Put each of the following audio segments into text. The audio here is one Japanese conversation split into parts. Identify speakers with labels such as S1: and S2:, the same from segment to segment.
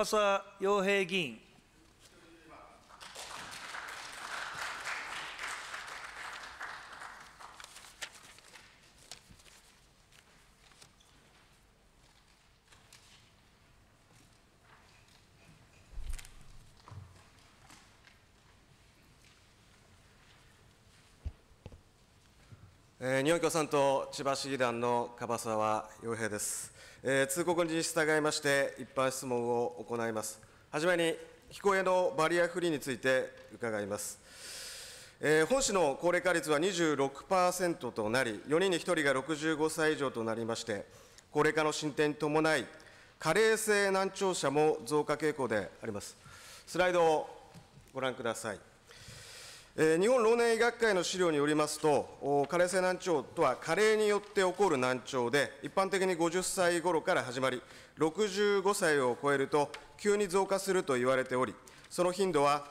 S1: 笠洋平議員
S2: えー、日本共産党千葉市議団の樺沢洋平です、えー、通告に従いまして一般質問を行いますはじめに非公えのバリアフリーについて伺います、えー、本市の高齢化率は26%となり4人に1人が65歳以上となりまして高齢化の進展に伴い加齢性難聴者も増加傾向でありますスライドをご覧ください日本老年医学会の資料によりますと、加齢性難聴とは、加齢によって起こる難聴で、一般的に50歳頃から始まり、65歳を超えると、急に増加すると言われており、その頻度は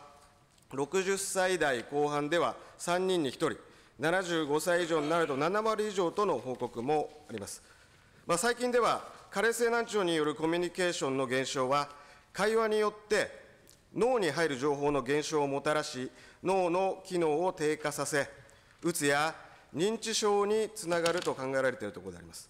S2: 60歳代後半では3人に1人、75歳以上になると7割以上との報告もあります。まあ、最近では、加齢性難聴によるコミュニケーションの減少は、会話によって脳に入る情報の減少をもたらし、脳の機能を低下させ、うつや認知症につながると考えられているところであります。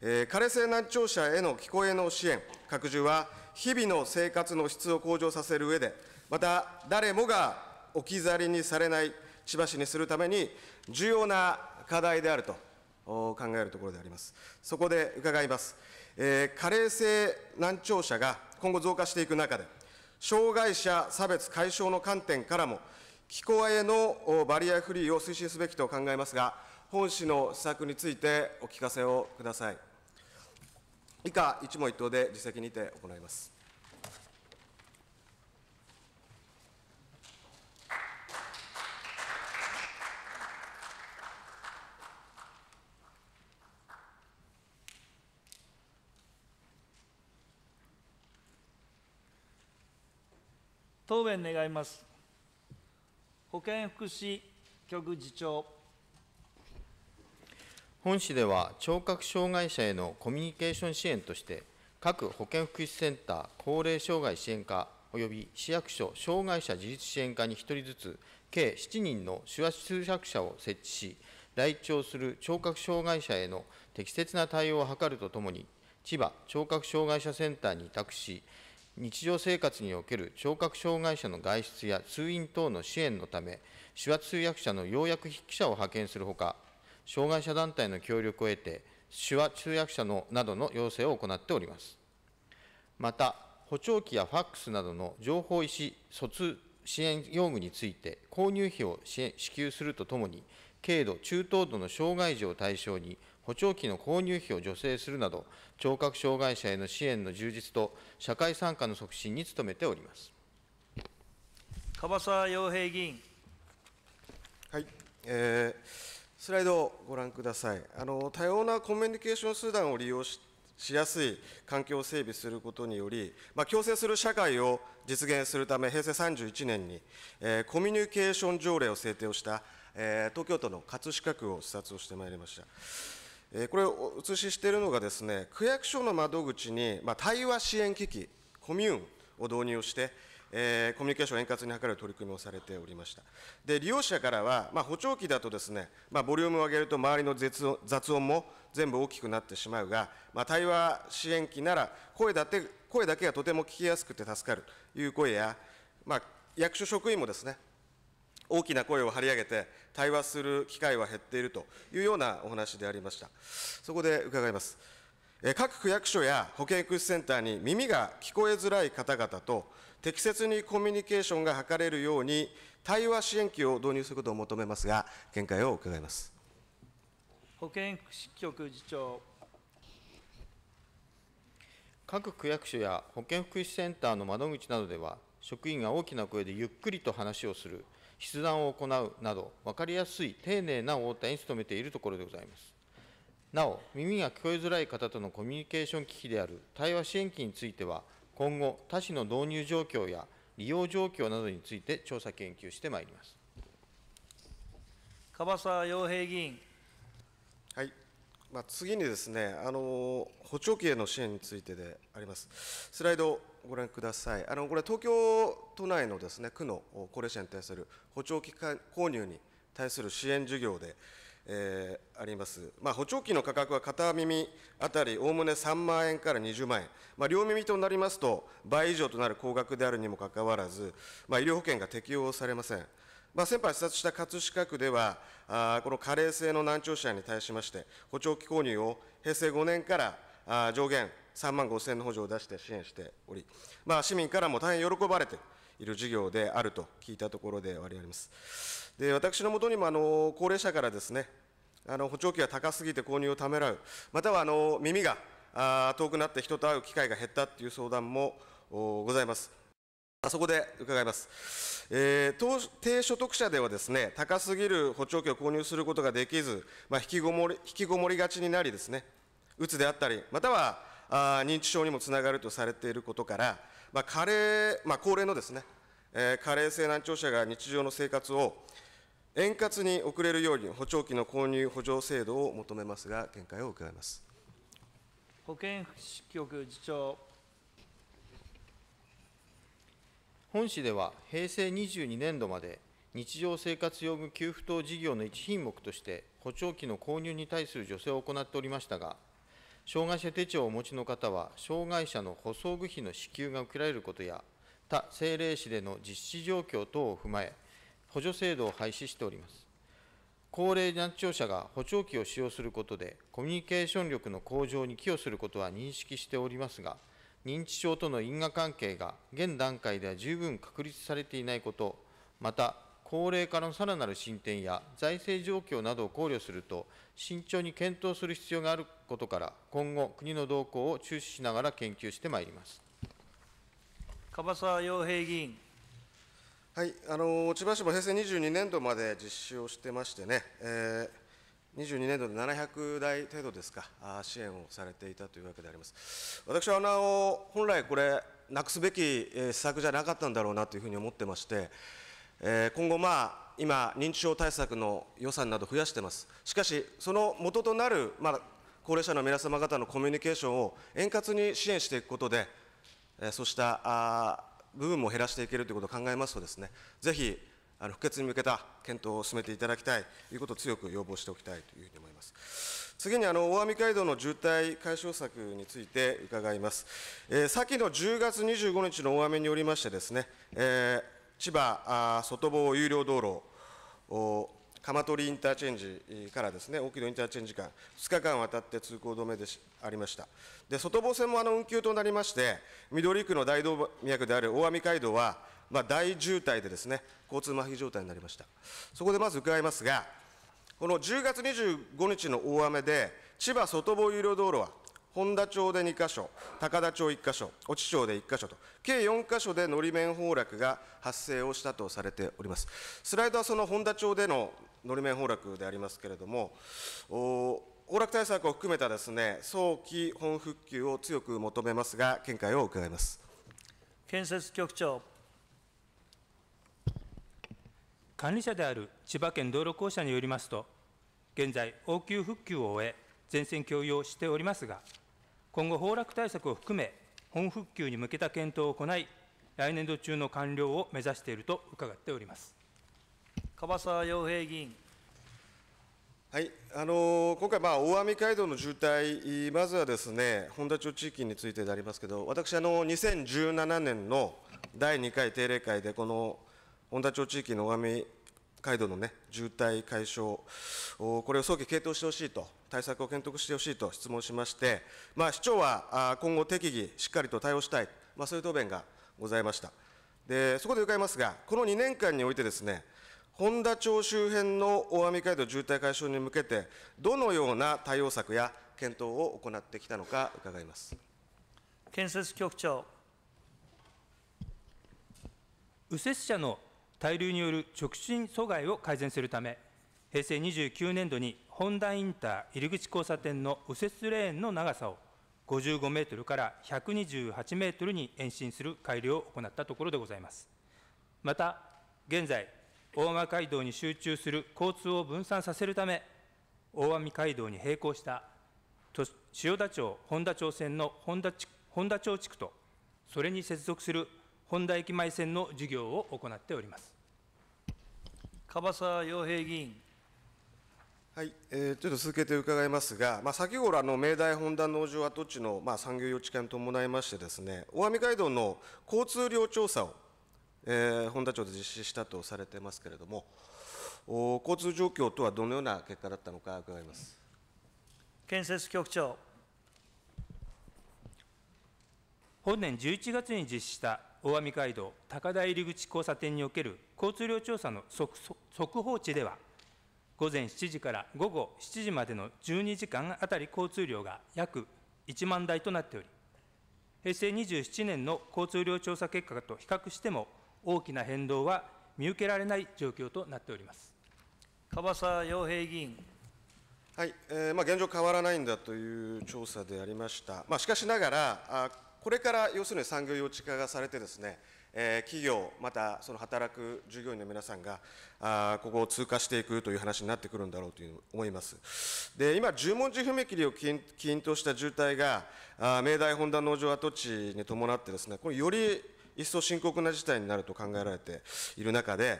S2: えー、加齢性難聴者への聞こえの支援、拡充は、日々の生活の質を向上させる上で、また、誰もが置き去りにされない千葉市にするために、重要な課題であると考えるところであります。そこで伺います。えー、加齢性難聴者が今後増加していく中で、障害者差別解消の観点からも、聞こえのバリアフリーを推進すべきと考えますが、本市の施策についてお聞かせをください。以下、一問一答で実績にて行います。
S1: 答弁願います。保健福祉局次長。
S3: 本市では聴覚障害者へのコミュニケーション支援として、各保健福祉センター高齢障害支援課及び市役所障害者自立支援課に1人ずつ、計7人の手話通訳者を設置し、来庁する聴覚障害者への適切な対応を図るとともに、千葉聴覚障害者センターに委託し、日常生活における聴覚障害者の外出や通院等の支援のため、手話通訳者の要約筆記者を派遣するほか、障害者団体の協力を得て、手話通訳者のなどの要請を行っております。また、補聴器やファックスなどの情報医師疎通支援用具について、購入費を支給するとともに、軽度、中等度の障害児を対象に、補聴器の購入費を助成するなど、聴覚障害者への支援の充実と社会参加の促進に努めております。
S1: 樺沢洋平議員。
S2: はい、えー、スライドをご覧ください。あの多様なコミュニケーション手段を利用ししやすい環境を整備することにより、まあ、共生する社会を実現するため、平成31年に、えー、コミュニケーション条例を制定をした、えー、東京都の葛飾区を視察をしてまいりました。これをお写ししているのがですね、区役所の窓口に、まあ、対話支援機器、コミューンを導入して、えー、コミュニケーションを円滑に図る取り組みをされておりました。で、利用者からは、まあ、補聴器だとですね、まあ、ボリュームを上げると周りの雑音雑音も全部大きくなってしまうが、まあ、対話支援機なら声だって声だけがとても聞きやすくて助かるという声や、まあ、役所職員もですね、大きな声を張り上げて、対話する機会は減っているというようなお話でありました。そこで伺います。各区役所や保健福祉センターに耳が聞こえづらい方々と適切にコミュニケーションが図れるように対話支援機を導入す
S3: ることを求めますが、見解を伺います。
S1: 保健福祉局次長
S3: 各区役所や保健福祉センターの窓口などでは職員が大きな声でゆっくりと話をする筆談を行うなど、分かりやすい丁寧な応対に努めているところでございます。なお、耳が聞こえづらい方とのコミュニケーション機器である対話支援機については、今後、他市の導入状況や利用状況などについて調査研究してまいります。
S1: 樺沢洋平議員。
S2: はい。まあ、次にですね、あの補聴器への支援についてであります。スライドご覧ください。あのこれ東京都内のですね区の高齢者に対する補聴器購入に対する支援事業で、えー、あります、まあ、補聴器の価格は片耳あたり、おおむね3万円から20万円、まあ、両耳となりますと、倍以上となる高額であるにもかかわらず、まあ、医療保険が適用されません。まあ、先般視察した葛飾区では、あこの加齢性の難聴者に対しまして、補聴器購入を平成5年からあ上限3万5千の補助を出して支援しており、まあ、市民からも大変喜ばれている事業であると聞いたところであります。で私のもとにもあの高齢者からですねあの補聴器が高すぎて購入をためらう、またはあの耳があ遠くなって人と会う機会が減ったという相談もございます。あそこで伺います、えー、低所得者ではですね高すぎる補聴器を購入することができず、まあ、引きこもり引きこもりがちになりですねうつであったりまたはあ認知症にもつながるとされていることから、まあ、加齢、まあ、高齢のですね、えー、加齢性難聴者が日常の生活を円滑に送れるように補聴器の購入補助制度を求めますが、見解を伺います
S1: 保健福祉局次長。
S3: 本市では平成22年度まで日常生活用具給付等事業の1品目として補聴器の購入に対する助成を行っておりましたが、障害者手帳をお持ちの方は、障害者の補装具費の支給が受けられることや、他政令市での実施状況等を踏まえ、補助制度を廃止しております。高齢難聴者が補聴器を使用することで、コミュニケーション力の向上に寄与することは認識しておりますが、認知症との因果関係が現段階では十分確立されていないこと、また、高齢化のさらなる進展や財政状況などを考慮すると、慎重に検討する必要があることから、今後、国の動向を注視しながら研究してまいります
S2: 樺沢洋平議員。はい、あの千葉市も平成22年度まで実施をしてましてね、えー22年度で700台程度ですか、支援をされていたというわけであります。私はあの本来、これ、なくすべき施策じゃなかったんだろうなというふうに思ってまして、えー、今後、まあ、今、認知症対策の予算など増やしてます、しかし、その元となる、まあ、高齢者の皆様方のコミュニケーションを円滑に支援していくことで、えー、そうしたあ部分も減らしていけるということを考えますとです、ね、ぜひあのに向けた検討を進めていただきたいということを強く要望しておきたいというふうに思います。次にあの大網街道の渋滞解消策について伺います。えー、先の10月25日の大雨によりましてですね、えー千葉外房有料道路鎌取インターチェンジからですね、大きなインターチェンジ間、2日間渡って通行止めでありました。で、外房線もあの運休となりまして、緑区の大動脈である大網街道は、まあ、大渋滞でですね、交通麻痺状態になりました。そこでまず伺いますが、この10月25日の大雨で、千葉外房有料道路は本田町で2か所、高田町1か所、越知町で1か所と、計4か所でのり面崩落が発生をしたとされております。スライドはその本田町でののり面崩落でありますけれども、崩落対策を含めたですね早期本復旧を強く求めますが、見解を伺います
S1: 建設局長。
S2: 管理者である
S4: 千葉県道路公社によりますと、現在、応急復旧を終え、全線共有をしておりますが、今後、崩落対策を含め、本復旧に向けた検討を行い、来年度中の完了を目指していると伺っております
S2: 樺沢洋平議員。はいあのー、今回、まあ、大網街道の渋滞、まずはですね本田町地域についてでありますけど、私、あのー、2017年の第2回定例会で、この本田町地域の大網街道の、ね、渋滞解消、これを早期検討してほしいと、対策を検討してほしいと質問しまして、まあ、市長は今後、適宜しっかりと対応したい、まあ、そういう答弁がございました。でそこで伺いますが、この2年間においてですね、本田町周辺の大網街道渋滞解消に向けて、どのような対応策や検討を行ってきたのか伺います
S1: 建設局長、
S4: 右折車の滞留による直進阻害を改善するため、平成29年度に本田インター入口交差点の右折レーンの長さを55メートルから128メートルに延伸する改良を行ったところでございます。また、現在、大間街道に集中する交通を分散させるため、大網街道に並行した千代田町、本田町線の本田本田町地区と、それに接続する本田駅前線の授業を行っております樺沢
S2: 洋平議員。はい、えー、ちょっと続けて伺いますが、まあ、先頃あの、明大本田農場跡地の、まあ、産業用地化に伴いましてですね、大網街道の交通量調査を、えー、本田町で実施したとされてますけれども、お交通状況とはどのような結果だったのか伺います。建設局長。本年11月に実施した
S4: 大網街道高台入口交差点における交通量調査の速報値では、午前7時から午後7時までの12時間あたり交通量が約1万台となっており、平成27年の交通量調査結果と比較しても、大きな変動は見受けられない状況となっております。
S2: 川沢洋平議員はいえーまあ、現状変わらないんだという調査でありました、まあ、しかしながら、これから要するに産業用地化がされてですね、えー、企業、またその働く従業員の皆さんが、あここを通過していくという話になってくるんだろうという思います。で、今、十文字踏切を起因とした渋滞が、あ明大本田農場跡地に伴ってですね、これより一層深刻な事態になると考えられている中で、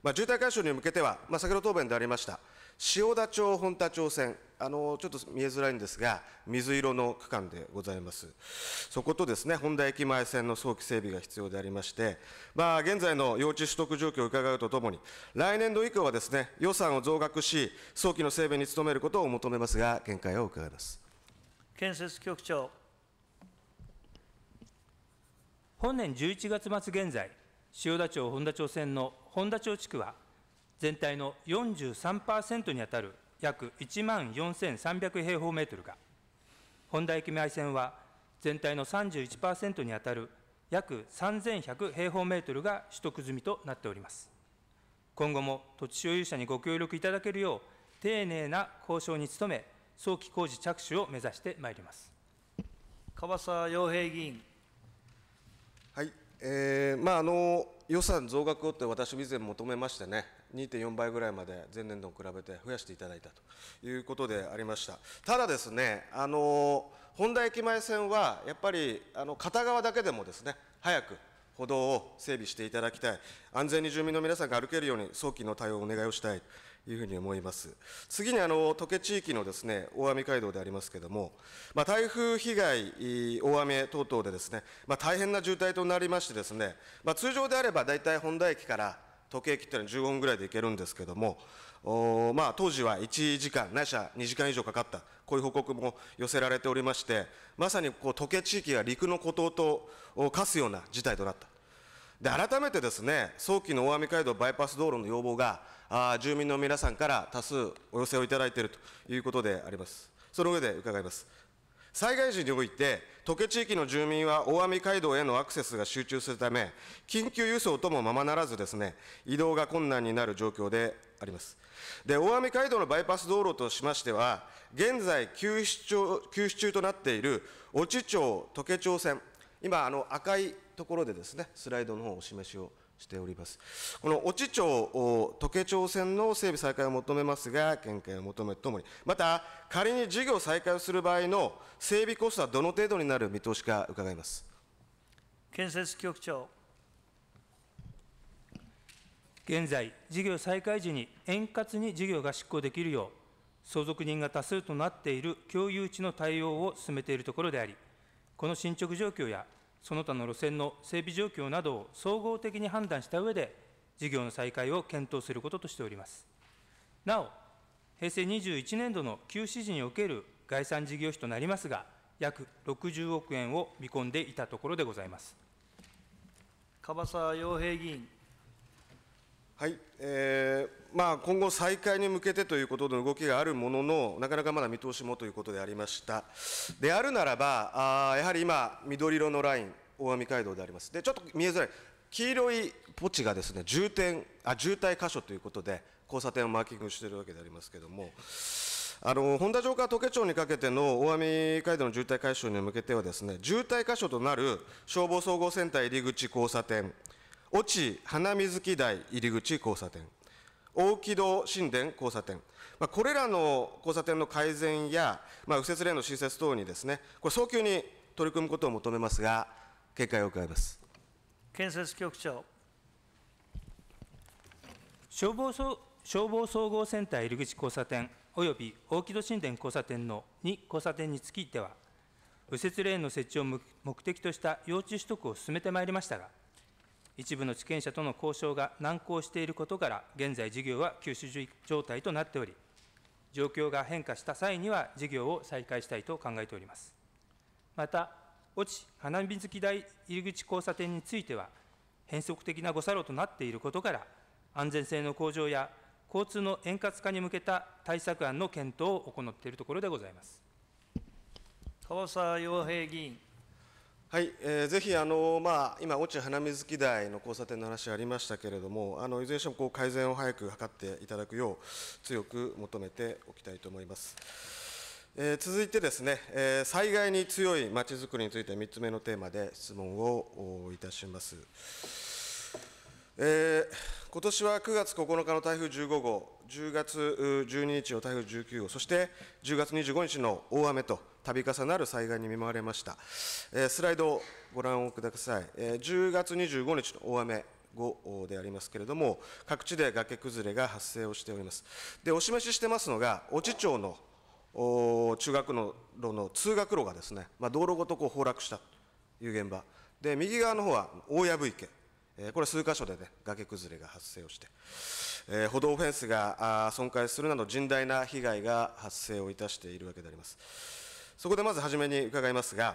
S2: まあ、渋滞解消に向けては、まあ、先ほど答弁でありました、塩田町本田町線あのちょっと見えづらいんですが、水色の区間でございます。そことですね、本田駅前線の早期整備が必要でありまして、まあ、現在の用地取得状況を伺うとともに、来年度以降はですね、予算を増額し、早期の整備に努めることを求めますが、見解を伺います。
S1: 建設局長。
S2: 本年
S4: 11月末現在、塩田町本田町線の本田町地区は、全体の43%に当たる約1万4300平方メートルが、本田駅前線は全体の31%に当たる約3100平方メートルが取得済みとなっております。今後も土地所有者にご協力いただけるよう、丁寧な交渉に努め、早期工事着手を目
S1: 指してまいります。川沢洋平議員。
S2: はい、えー、まああの予算増額をって私以前求めましてね、2.4倍ぐらいまで前年度に比べて増やしていただいたということでありました。ただですね、あの本田駅前線はやっぱりあの片側だけでもですね、早く歩道を整備していただきたい、安全に住民の皆さんが歩けるように早期の対応をお願いをしたいというふうに思います。次にあの、土計地域のですね、大網街道でありますけれども、まあ、台風被害、大雨等々でですね、まあ、大変な渋滞となりましてですね、まあ、通常であれば大体本田駅から時計切ったら15分ぐらいで行けるんですけども、おまあ、当時は1時間、ないしは2時間以上かかった、こういう報告も寄せられておりまして、まさにこう時計地域が陸の孤島と化すような事態となった。で改めてですね、早期の大網街道バイパス道路の要望が、あ住民の皆さんから多数お寄せをいただいているということであります。その上で伺います。災害時において、都家地域の住民は大網街道へのアクセスが集中するため、緊急輸送ともままならずですね、移動が困難になる状況であります。で、大網街道のバイパス道路としましては、現在休止休止中となっている越知町、都家町線、今、あの赤いところでですね、スライドの方をお示しをしております。この越知町、時計町線の整備再開を求めますが、見解を求めるともに、また、仮に事業再開をする場合の整備コストはどの程度になる見通しか伺います
S1: 建設局長。
S2: 現在、事業再開時に
S4: 円滑に事業が執行できるよう、相続人が多数となっている共有地の対応を進めているところであり、この進捗状況やその他の路線の整備状況などを総合的に判断した上で、事業の再開を検討することとしております。なお、平成21年度の休止時における概算事業費となりますが、約60億円を見込んでいたところでございます。
S1: 樺沢洋平議員。
S2: はい、えーまあ、今後、再開に向けてということの動きがあるものの、なかなかまだ見通しもということでありました。であるならば、あやはり今、緑色のライン、大網街道であります。で、ちょっと見えづらい、黄色いポチがですね渋点あ渋滞箇所ということで、交差点をマーキングしているわけでありますけれども。あの本田城から時計町にかけての大網街道の渋滞解消に向けてはですね渋滞箇所となる消防総合センター入り口交差点越智花水木台入り口交差点、大木戸神殿交差点、まあ、これらの交差点の改善や、まあ、右折レーンの新設等にですね、これ早急に取り組むことを求めますが、警戒を伺います
S1: 建設局長。
S2: 消防
S4: 消防総合センター入り口交差点および大木戸神殿交差点の2交差点につきては、右折レーンの設置を目的とした用地取得を進めてまいりましたが、一部の地権者との交渉が難航していることから、現在事業は休止状態となっており、状況が変化した際には事業を再開したいと考えております。また、落ち花火月台入り口交差点については、変則的な誤作動となっていることから、安全性の向上や交通の円滑化に向けた対策案の検討を行っているところでございます。
S2: 川沢洋平議員。はい、えー、ぜひあの、まあ、今、越智花水木台の交差点の話ありましたけれども、あのいずれにしてもこう改善を早く図っていただくよう、強く求めておきたいと思います。えー、続いてですね、えー、災害に強いまちづくりについて3つ目のテーマで質問をいたします。えー、今年は9月9日の台風15号、10月12日の台風19号、そして10月25日の大雨と度重なる災害に見舞われました。えー、スライドをご覧ください。えー、10月25日の大雨後でありますけれども、各地で崖崩れが発生をしております。で、お示ししてますのが、越知町の中学の路の通学路がですね、まあ、道路ごとこう崩落したという現場。で、右側の方は大藪池。えこれ数箇所でね、崖崩れが発生をして、え歩道フェンスが損壊するなど甚大な被害が発生をいたしているわけであります。そこでまず初めに伺いますが、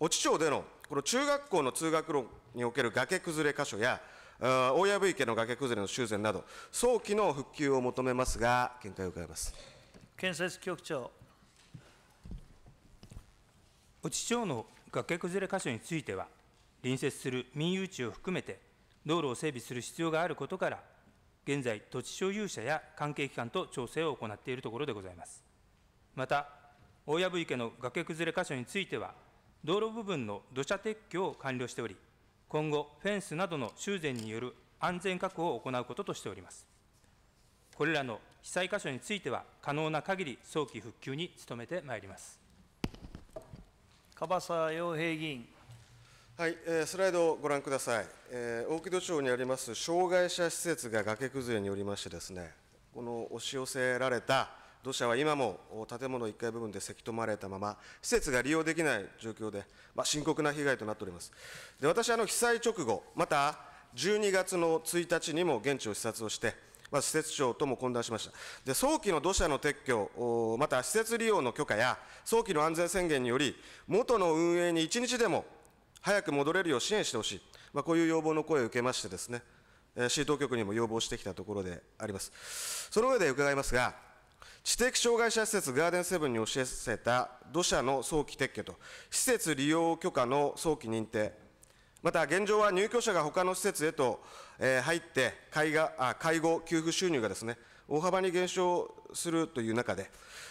S2: 越知町でのこの中学校の通学路における崖崩れ箇所や、大藪池の崖崩れの修繕など、早期の復旧を求めますが、見解を伺います
S1: 建設局長。
S4: 越知町の崖崩れ箇所については、隣接する民有地を含めて、道路を整備する必要があることから、現在、土地所有者や関係機関と調整を行っているところでございます。また、大藪池の崖崩れ箇所については、道路部分の土砂撤去を完了しており、今後、フェンスなどの修繕による安全確保を行うこととしております。これらの被災箇所については、可能な限り早期復旧に努めてまいります。
S2: 樺沢洋平議員。はい、スライドをご覧ください、大木戸町にあります障害者施設が崖崩れによりましてですねこの押し寄せられた土砂は今も建物1階部分でせき止まれたまま施設が利用できない状況で、まあ、深刻な被害となっておりますで私は被災直後また12月の1日にも現地を視察をしてまあ、施設長とも懇談しましたで早期の土砂の撤去また施設利用の許可や早期の安全宣言により元の運営に1日でも早く戻れるよう支援してほしい、まあ、こういう要望の声を受けましてですね、市当局にも要望してきたところであります。その上で伺いますが、知的障害者施設ガーデンセブンに押し寄せた土砂の早期撤去と、施設利用許可の早期認定、また現状は入居者が他の施設へと、え入って介があ、介護給付収入がですね、大幅に減少するという中で、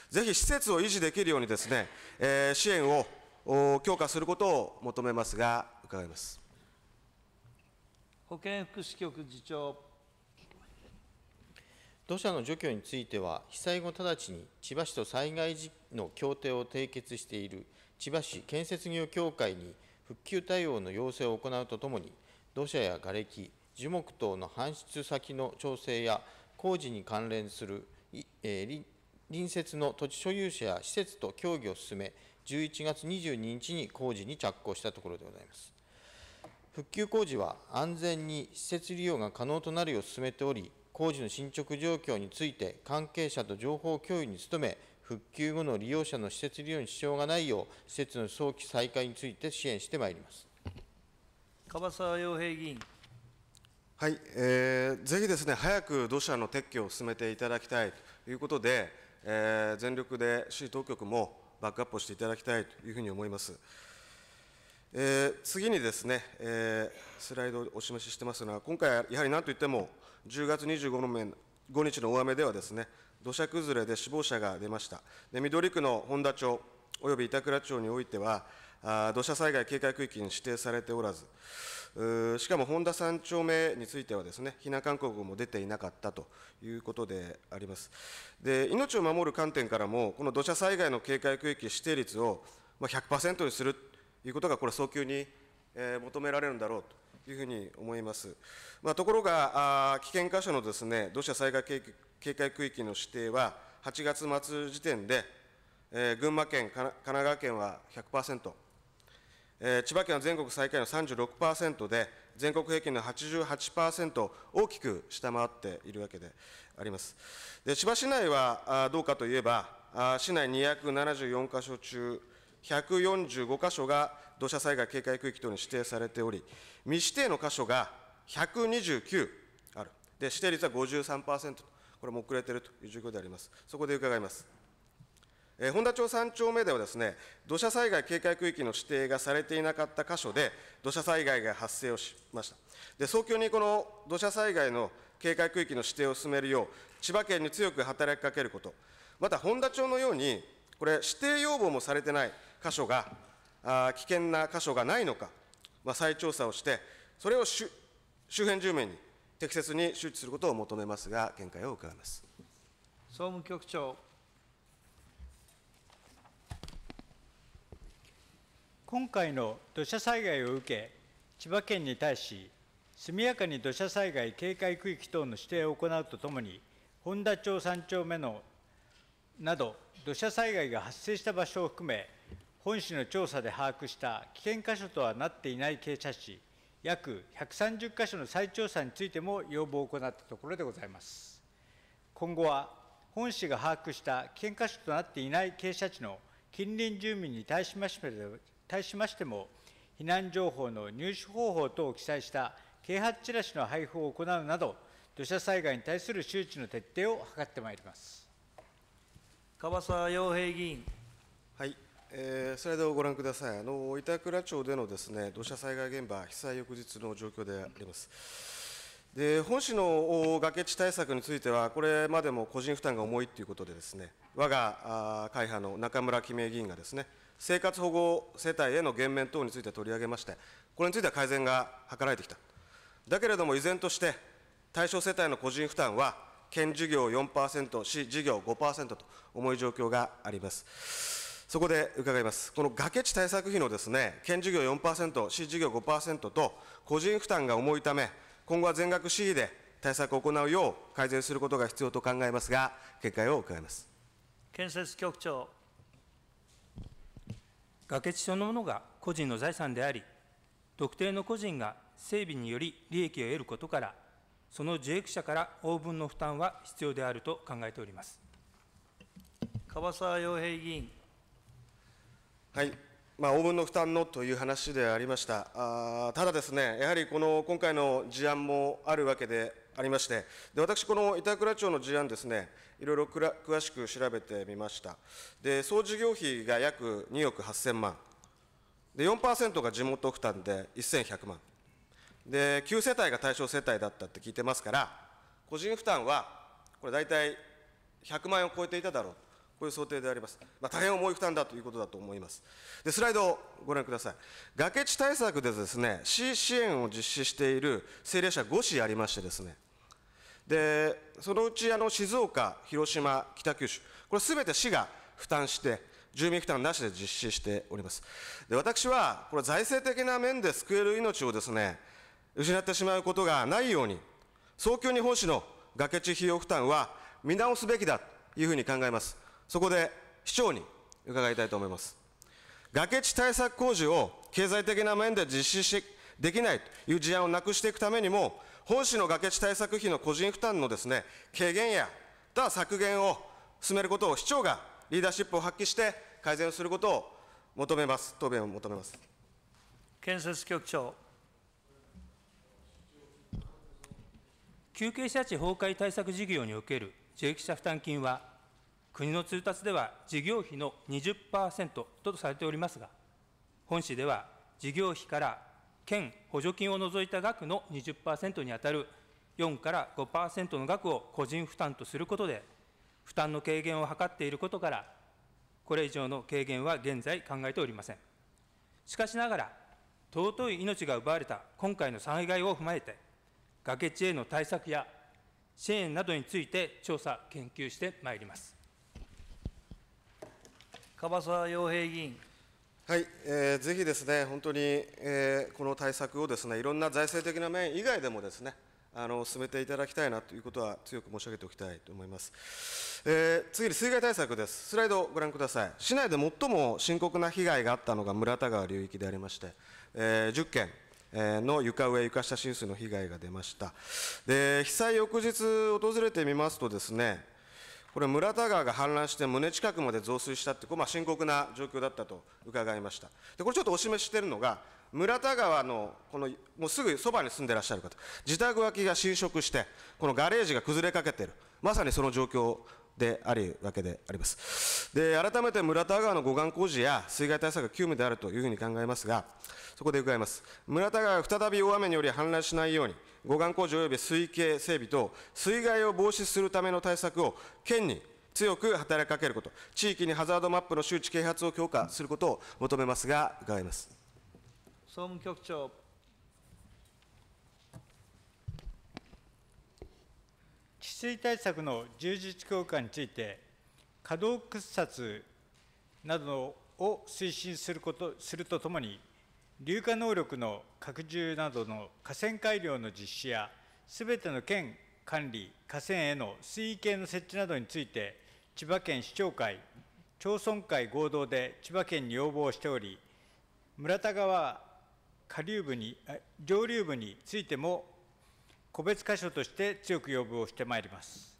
S2: ぜひ施設を維持できるようにですね、えー、支援を強化することを求めますが、伺います
S1: 保健福祉局次長。
S3: 土砂の除去については、被災後直ちに千葉市と災害時の協定を締結している千葉市建設業協会に復旧対応の要請を行うとともに、土砂や瓦礫、樹木等の搬出先の調整や工事に関連する、えー、隣接の土地所有者や施設と協議を進め、11月22日に工事に着工したところでございます。復旧工事は安全に施設利用が可能となるよう進めており、工事の進捗状況について関係者と情報共有に努め、復旧後の利用者の施設利用に支障がないよう、施設の早期再開について支援してまいります。樺
S2: 沢洋平議員。
S3: はい、えー、ぜひですね、早く土砂の撤去を
S2: 進めていただきたいということで、えー、全力で市当局も、バックアップをしていただきたいというふうに思います。えー、次にですね、えー、スライドをお示ししてますが、今回、やはりなんといっても、10月25日の大雨ではですね、土砂崩れで死亡者が出ました。で緑区の本田町および板倉町においては、あ土砂災害警戒区域に指定されておらず、しかも本田3丁目についてはですね避難勧告も出ていなかったということであります。で命を守る観点からも、この土砂災害の警戒区域指定率を100%にするということが、これ、早急に求められるんだろうというふうに思います。まあ、ところが、危険箇所のですね土砂災害警戒区域の指定は、8月末時点で、え群馬県、神奈川県は100%、えー、千葉県は全国最下位の36%で、全国平均の88%大きく下回っているわけであります。で千葉市内はどうかといえば、あ市内274か所中、145か所が土砂災害警戒区域等に指定されており、未指定の箇所が129ある、で指定率は53%と、これも遅れているという状況であります。そこで伺います。えー、本田町3丁目ではですね土砂災害警戒区域の指定がされていなかった箇所で土砂災害が発生をしましたで早急にこの土砂災害の警戒区域の指定を進めるよう千葉県に強く働きかけることまた本田町のようにこれ指定要望もされてない箇所があ危険な箇所がないのか、まあ、再調査をしてそれを周辺住民に適切に周知することを求めますが見解を伺いま
S5: す
S1: 総務局長
S5: 今回の土砂災害を受け、千葉県に対し、速やかに土砂災害警戒区域等の指定を行うとともに、本田町3丁目のなど、土砂災害が発生した場所を含め、本市の調査で把握した危険箇所とはなっていない傾斜地、約130箇所の再調査についても要望を行ったところでございます。今後は、本市が把握した危険箇所となっていない傾斜地の近隣住民に対しまして対しましても、避難情報の入手方法等を記載した啓発チラシの配布を行うなど、土砂災害に対する周知の徹底を図ってまいります川沢洋平議員。はい、
S2: えー、スライドをご覧ください、あの板倉町でのです、ね、土砂災害現場、被災翌日の状況であります。で本市の崖地対策については、これまでも個人負担が重いということでですね、我が会派の中村紀明議員がですね、生活保護世帯への減免等について取り上げまして、これについては改善が図られてきた。だけれども、依然として、対象世帯の個人負担は、県事業4%、市事業5%と重い状況があります。そこで伺います。この崖地対策費のですね、県事業4%、市事業5%と、個人負担が重いため、今後は全額市議で対策を行うよう改善することが必要と考えますが、見解を伺います。
S1: 建設局長。
S4: 崖地そのものが個人の財産であり、特定の個人が整備により利益を得ることから、その受益者から応分の負担は必要であると考えております。川沢洋平議員。
S2: はい、まあ、応分の負担のという話でありました、あただですね、やはりこの今回の事案もあるわけでありまして、で私、この板倉町の事案ですね、いろいろ詳しく調べてみました。で、総事業費が約2億8000万。で、4%が地元負担で1100万。で、9世帯が対象世帯だったって聞いてますから、個人負担は、これ大体100万円を超えていただろうこういう想定であります。まあ、大変重い負担だということだと思います。で、スライドをご覧ください。崖地対策でですね、市支援を実施している政令者5市ありましてですね、でそのうちあの静岡、広島、北九州、これすべて市が負担して、住民負担なしで実施しております。で私は、これ、財政的な面で救える命をですね失ってしまうことがないように、早急に本市の崖地費用負担は見直すべきだというふうに考えます。そこで市長に伺いたいと思います。崖地対策工事を経済的な面で実施しできないという事案をなくしていくためにも、本市の崖地対策費の個人負担のですね、軽減や、だ削減を進めることを市長がリーダーシップを発揮して改善することを求めます。答弁を求めます。
S1: 建設局長。
S4: 休憩者地崩壊対策事業における受益者負担金は、国の通達では事業費の20%ととされておりますが、本市では事業費から県補助金を除いた額の20%に当たる4から5%の額を個人負担とすることで、負担の軽減を図っていることから、これ以上の軽減は現在考えておりません。しかしながら、尊い命が奪われた今回の災害を踏まえて、崖地への対策や支援などについて調査・研究してまいります。樺沢洋平議
S2: 員。はい、えー、ぜひですね、本当に、えー、この対策をですね、いろんな財政的な面以外でもですね、あの進めていただきたいなということは強く申し上げておきたいと思います。えー、次に水害対策です。スライドをご覧ください。市内で最も深刻な被害があったのが村田川流域でありまして、えー、10件。の床上、床下浸水の被害が出ましたで被災翌日、訪れてみますと、ですねこれ、村田川が氾濫して胸近くまで増水したって、これまあ、深刻な状況だったと伺いました。でこれちょっとお示ししているのが、村田川のこのもうすぐそばに住んでいらっしゃる方、自宅脇が浸食して、このガレージが崩れかけている、まさにその状況でありわけでありますで改めて村田川の護岸工事や水害対策が急務であるというふうに考えますがそこで伺います村田川が再び大雨により氾濫しないように護岸工事及び水系整備等水害を防止するための対策を県に強く働きかけること地域にハザードマップの周知啓発を強化することを求めますが伺います
S5: 総務局長水対策の充実強化について、稼働掘削などを推進することするとともに、流下能力の拡充などの河川改良の実施や、すべての県管理、河川への水位計の設置などについて、千葉県市長会、町村会合同で千葉県に要望しており、村田川下流部に上流部についても個別箇所として強く要望をしてまいります。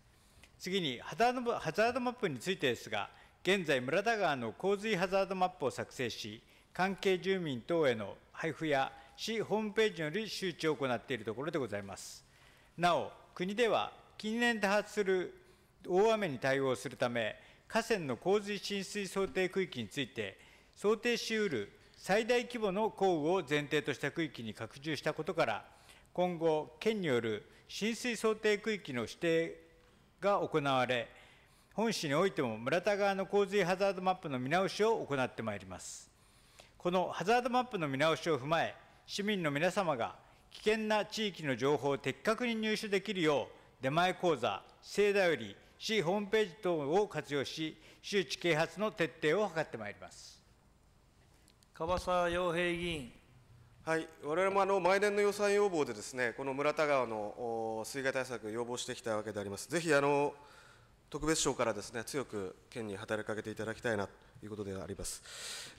S5: 次にハザードマップについてですが、現在、村田川の洪水ハザードマップを作成し、関係住民等への配布や市ホームページにより周知を行っているところでございます。なお、国では近年多発する大雨に対応するため、河川の洪水浸水想定区域について、想定しうる最大規模の降雨を前提とした区域に拡充したことから、今後、県による浸水想定区域の指定が行われ、本市においても村田川の洪水ハザードマップの見直しを行ってまいります。このハザードマップの見直しを踏まえ、市民の皆様が危険な地域の情報を的確に入手できるよう、出前講座、市だより、市ホームページ等を活用し、周知啓発の徹底を図ってまいります。
S2: 樺沢洋平議員。はい、我々もあの毎年の予算要望でですねこの村田川の水害対策を要望してきたわけであります。ぜひあの特別賞からですね強く県に働きかけていただきたいなということであります。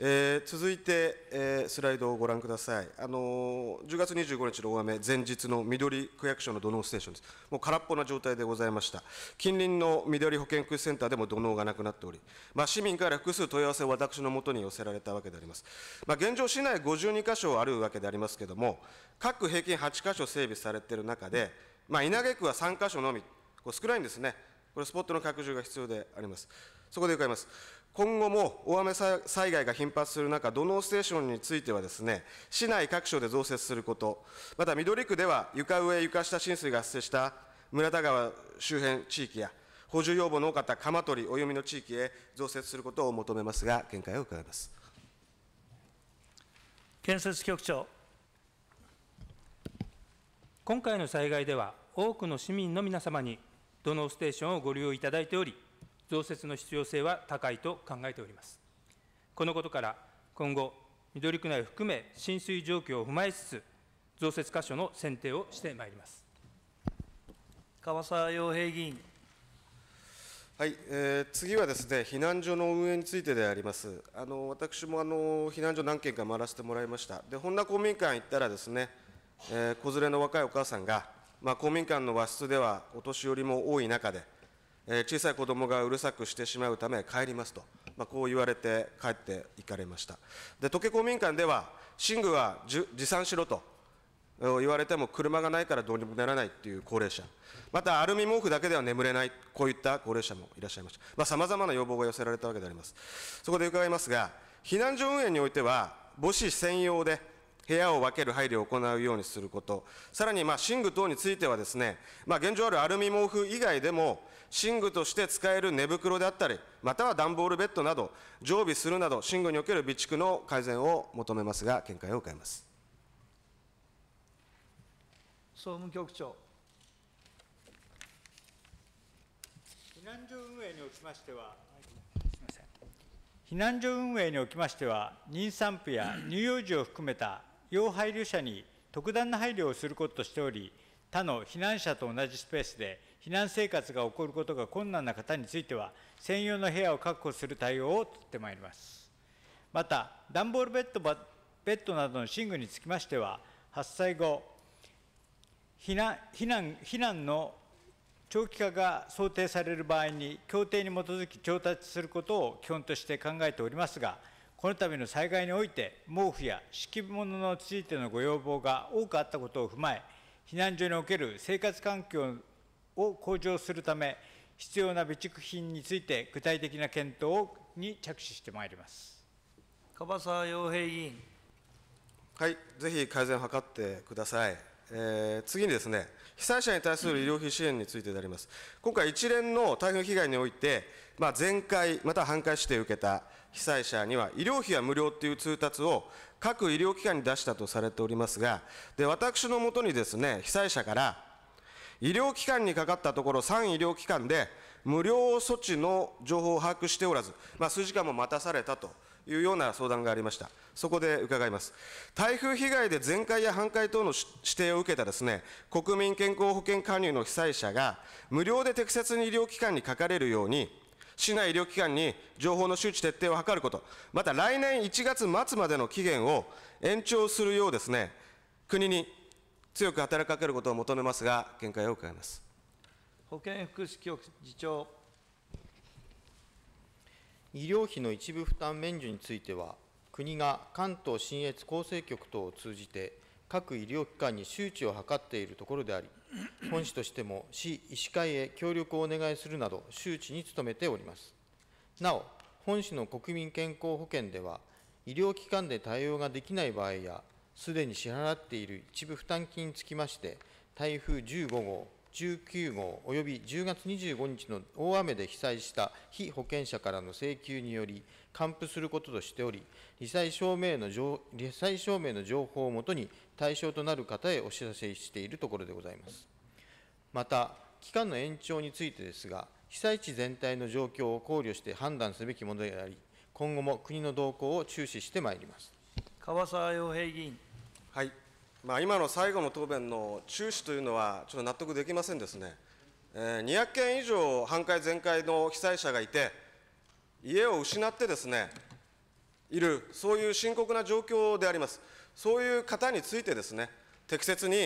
S2: えー、続いて、えー、スライドをご覧ください。あのー、10月25日の大雨前日の緑区役所の土のステーションです。もう空っぽな状態でございました。近隣の緑保健福祉センターでも土のがなくなっており、まあ、市民から複数問い合わせを私のもとに寄せられたわけであります。まあ、現状市内52箇所あるわけでありますけれども、各平均8箇所整備されている中で、まあ、稲毛区は3箇所のみ、こ少ないんですね。これ、スポットの拡充が必要であります。そこで伺います。今後も大雨災害が頻発する中、土のステーションについてはですね、市内各所で増設すること、また緑区では床上、床下浸水が発生した村田川周辺地域や、補充要望の多かった鎌取、お読みの地域へ増設することを求めますが、見解を伺います。建設局長。
S4: 今回の災害では、多くの市民の皆様に土のステーションをご利用いただいており、増設の必要性は高いと考えております。このことから、今後、緑区内を含め浸水状況を踏まえつつ、増設箇所の選定をしてまいります川沢洋平議員。
S2: はい、えー、次はですね避難所の運営についてであります。あの私もあの避難所何件か回らせてもらいました。で本田公民館行ったらですね、えー、子連れの若いお母さんがまあ、公民館の和室ではお年寄りも多い中で、えー、小さい子どもがうるさくしてしまうため帰りますと、まあ、こう言われて帰って行かれましたで時計公民館では寝具は持参しろと言われても車がないからどうにもならないっていう高齢者またアルミ毛布だけでは眠れないこういった高齢者もいらっしゃいましたさまざ、まな要望が寄せられたわけでありますそこで伺いますが避難所運営においては母子専用で部屋を分ける配慮を行うようにすること、さらにまあ寝具等についてはですね、まあ、現状あるアルミ毛布以外でも、寝具として使える寝袋であったり、または段ボールベッドなど、常備するなど、寝具における備蓄の改善を求めますが、見解を伺います。
S5: 総務局長。避難所運営におきましては、避難所運営におきましては、妊産婦や乳幼児を含めた要配慮者に特段な配慮をすることとしており、他の避難者と同じスペースで避難生活が起こることが困難な方については、専用の部屋を確保する対応を取ってまいります。また、段ボールベッドベッドなどの寝具につきましては、発災後、避難避難避難の長期化が想定される場合に、協定に基づき調達することを基本として考えておりますが、この度の災害において、毛布や敷物のついてのご要望が多くあったことを踏まえ、避難所における生活環境を向上するため、必要な備蓄品について具体的な検討に着手してまいります樺沢洋平
S2: 議員。はい、ぜひ改善を図ってください。えー、次にですね、被災者に対する医療費支援についてであります。今回一連の台風被害において、まあ、全壊または半壊して受けた被災者には医療費は無料という通達を各医療機関に出したとされておりますが、で私のもとにですね、被災者から、医療機関にかかったところ、3医療機関で無料措置の情報を把握しておらず、まあ、数時間も待たされたというような相談がありました。そこで伺います。台風被害で全壊や半壊等の指定を受けたですね、国民健康保険加入の被災者が無料で適切に医療機関にかかれるように、市内医療機関に情報の周知徹底を図ること、また来年1月末までの期限を延長するようですね、国に強く働きかけることを求めますが、見解を伺います
S1: 保健福祉局次長。
S3: 医療費の一部負担免除については、国が関東信越厚生局等を通じて、各医療機関に周知を図っているところであり、本市としても市、医師会へ協力をお願いするなど、周知に努めております。なお、本市の国民健康保険では、医療機関で対応ができない場合や、すでに支払っている一部負担金につきまして、台風15号、19号及び10月25日の大雨で被災した被保険者からの請求により、還付することとしており、り災証明の災証明の情報をもとに対象となる方へお知らせしているところでございます。また、期間の延長についてですが、被災地全体の状況を考慮して判断すべきものであり、今後も国の動向を注視してまいります
S2: 川沢洋平議員。はい、まあ、今の最後の答弁の注視というのは、ちょっと納得できませんですね。えー、200件以上、半壊全壊の被災者がいて、家を失ってですね、いる、そういう深刻な状況であります。そういう方についてですね、適切に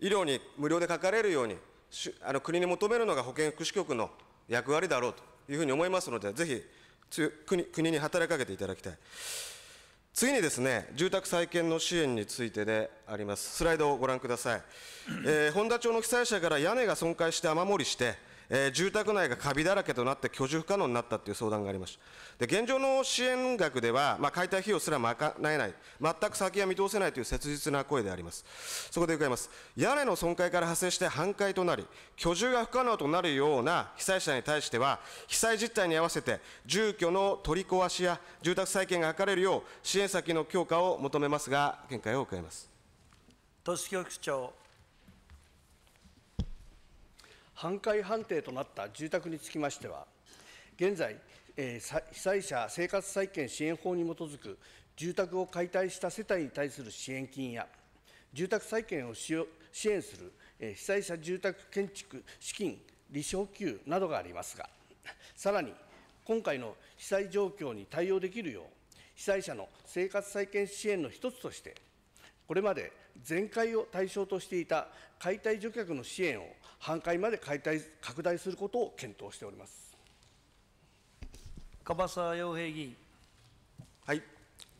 S2: 医療に無料でかかれるように、あの国に求めるのが保健福祉局の役割だろうというふうに思いますので、ぜひ国国に働きかけていただきたい。次にですね、住宅再建の支援についてであります。スライドをご覧ください。えー、本田町の被災者から屋根が損壊して雨漏りして、えー、住宅内がカビだらけとなって居住不可能になったという相談がありましたで現状の支援額では、まあ、解体費用すら賄えない全く先が見通せないという切実な声でありますそこで伺います屋根の損壊から発生して半壊となり居住が不可能となるような被災者に対しては被災実態に合わせて住居の取り壊しや住宅再建が図れるよう支援先の強化を求めますが見解を伺います
S1: 都市教育長
S6: 半壊判定となった住宅につきましては、現在、えー、被災者生活再建支援法に基づく住宅を解体した世帯に対する支援金や、住宅再建を支援する、えー、被災者住宅建築資金利子給などがありますが、さらに今回の被災状況に対応できるよう、被災者の生活再建支援の一つとして、これまで全壊を対象としていた解体除却の支援を半壊まで解体拡大することを検討しております
S1: 樺沢洋平議員。
S2: はい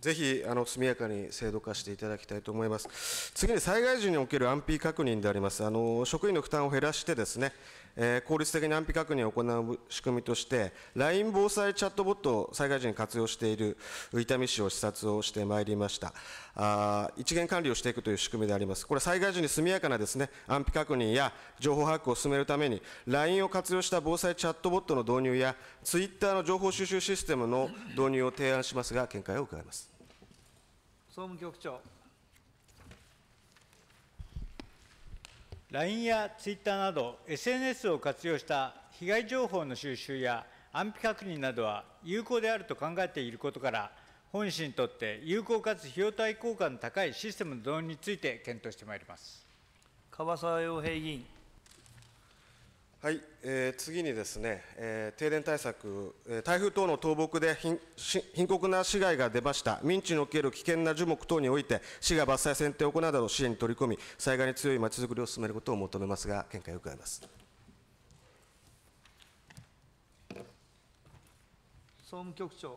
S2: ぜひあの速やかに制度化していただきたいと思います。次に災害時における安否確認であります。あの職員の負担を減らしてですね、えー、効率的に安否確認を行う仕組みとして、LINE 防災チャットボットを災害時に活用している伊丹市を視察をしてまいりました。あ一元管理をしていくという仕組みであります。これ、災害時に速やかなですね安否確認や情報把握を進めるために、LINE を活用した防災チャットボットの導入や、Twitter の情報収集システムの導入を提案しますが、見解を伺い
S5: ます。
S1: 総務局長
S5: LINE や Twitter など SNS を活用した被害情報の収集や安否確認などは有効であると考えていることから、本市にとって有効かつ費用対効果の高いシステムの導入について検討してまいります。川沢洋平議員はい、えー、次にですね、
S2: えー、停電対策、えー、台風等の倒木で深刻な被害が出ました民地における危険な樹木等において市が伐採選定を行うなどの支援に取り組み災害に強いまちづくりを進めることを求めますが見解を伺います
S5: 総務局長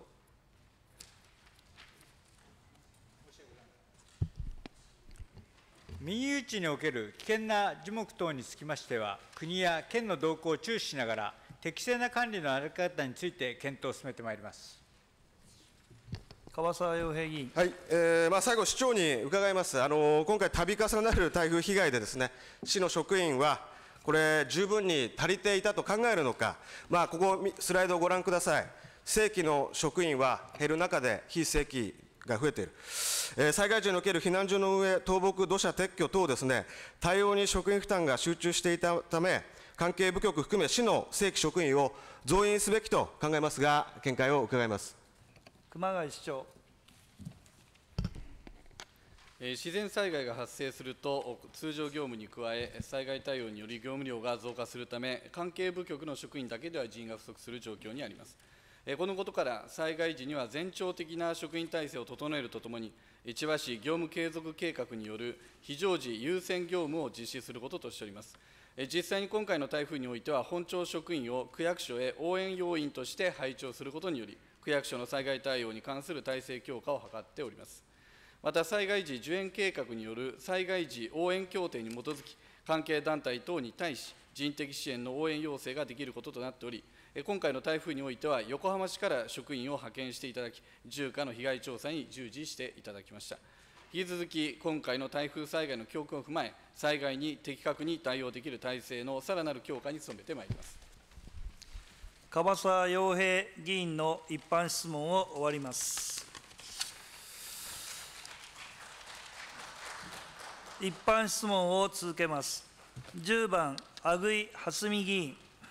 S5: 民有地における危険な樹木等につきましては、国や県の動向を注視しながら、適正な管理の在り方について検討を進めてまいります。川沢洋平議
S2: 員、はいえーまあ、最後、市長に伺います、あの今回、度重なる台風被害で、ですね市の職員は、これ、十分に足りていたと考えるのか、まあ、ここ、スライドをご覧ください、正規の職員は減る中で、非正規が増えている、えー、災害時における避難所の運営、倒木、土砂撤去等ですね、対応に職員負担が集中していたため、関係部局含め市の正規職員を増員すべきと考えますが、見解を伺います
S6: 熊谷市長。自然災害が発生すると通常業務に加え災害対応により業務量が増加するため関係部局の職員だけでは人員が不足する状況にあります。このことから災害時には全庁的な職員体制を整えるとともに、千葉市業務継続計画による非常時優先業務を実施することとしております。実際に今回の台風においては、本庁職員を区役所へ応援要員として配置をすることにより、区役所の災害対応に関する体制強化を図っております。また災害時受援計画による災害時応援協定に基づき、関係団体等に対し、人的支援の応援要請ができることとなっており、今回の台風においては、横浜市から職員を派遣していただき、重火の被害調査に従事していただきました。引き続き、今回の台風災害の教訓を踏まえ、災害に的確に対応できる体制のさらなる強化に努めてまいります。
S1: 樺沢洋平議員の一般質問を終わります。一般質問を続けます。10番、阿久井蓮美議員。